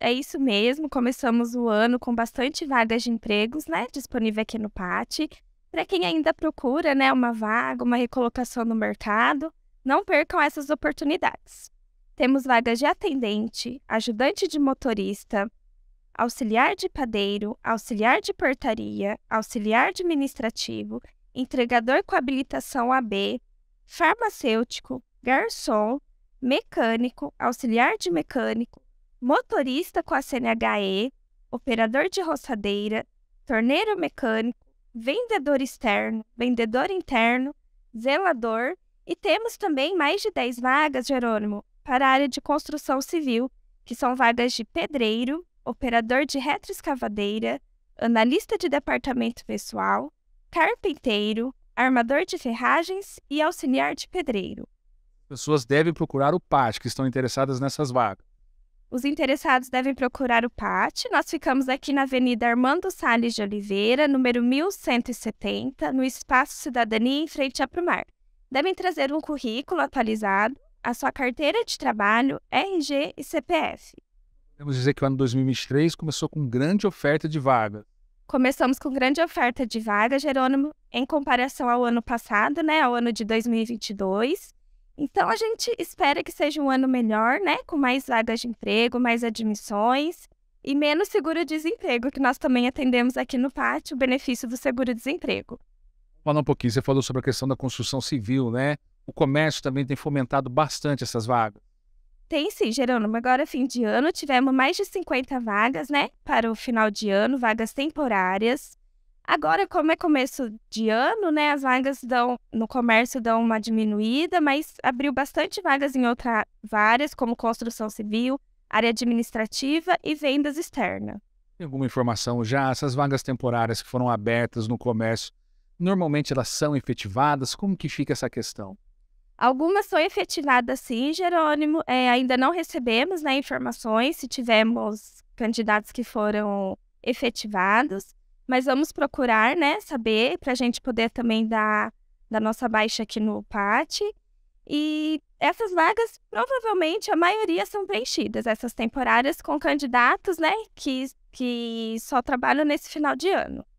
é isso mesmo. Começamos o ano com bastante vagas de empregos, né? Disponível aqui no PAT. Para quem ainda procura, né, uma vaga, uma recolocação no mercado, não percam essas oportunidades. Temos vagas de atendente, ajudante de motorista, auxiliar de padeiro, auxiliar de portaria, auxiliar administrativo, entregador com habilitação AB, farmacêutico, garçom, mecânico, auxiliar de mecânico, motorista com a CNHE, operador de roçadeira, torneiro mecânico, vendedor externo, vendedor interno, zelador e temos também mais de 10 vagas, Jerônimo, para a área de construção civil, que são vagas de pedreiro, operador de retroescavadeira, analista de departamento pessoal, carpinteiro, armador de ferragens e auxiliar de pedreiro. Pessoas devem procurar o PAT que estão interessadas nessas vagas. Os interessados devem procurar o PAT. Nós ficamos aqui na Avenida Armando Salles de Oliveira, número 1170, no Espaço Cidadania, em frente à Prumar. Devem trazer um currículo atualizado, a sua carteira de trabalho, RG e CPF. Podemos dizer que o ano 2023 começou com grande oferta de vagas. Começamos com grande oferta de vaga, Jerônimo, em comparação ao ano passado, né, ao ano de 2022. Então a gente espera que seja um ano melhor, né? Com mais vagas de emprego, mais admissões e menos seguro-desemprego, que nós também atendemos aqui no pátio, o benefício do seguro-desemprego. Fala um pouquinho, você falou sobre a questão da construção civil, né? O comércio também tem fomentado bastante essas vagas. Tem sim, Jerônimo. Agora, fim de ano, tivemos mais de 50 vagas, né? Para o final de ano, vagas temporárias. Agora, como é começo de ano, né, as vagas dão no comércio dão uma diminuída, mas abriu bastante vagas em outras áreas, como construção civil, área administrativa e vendas externa. Tem alguma informação já? Essas vagas temporárias que foram abertas no comércio, normalmente elas são efetivadas? Como que fica essa questão? Algumas são efetivadas sim, Jerônimo. É, ainda não recebemos né, informações se tivemos candidatos que foram efetivados mas vamos procurar, né, saber, para a gente poder também dar da nossa baixa aqui no PAT. E essas vagas, provavelmente, a maioria são preenchidas, essas temporárias, com candidatos, né, que, que só trabalham nesse final de ano.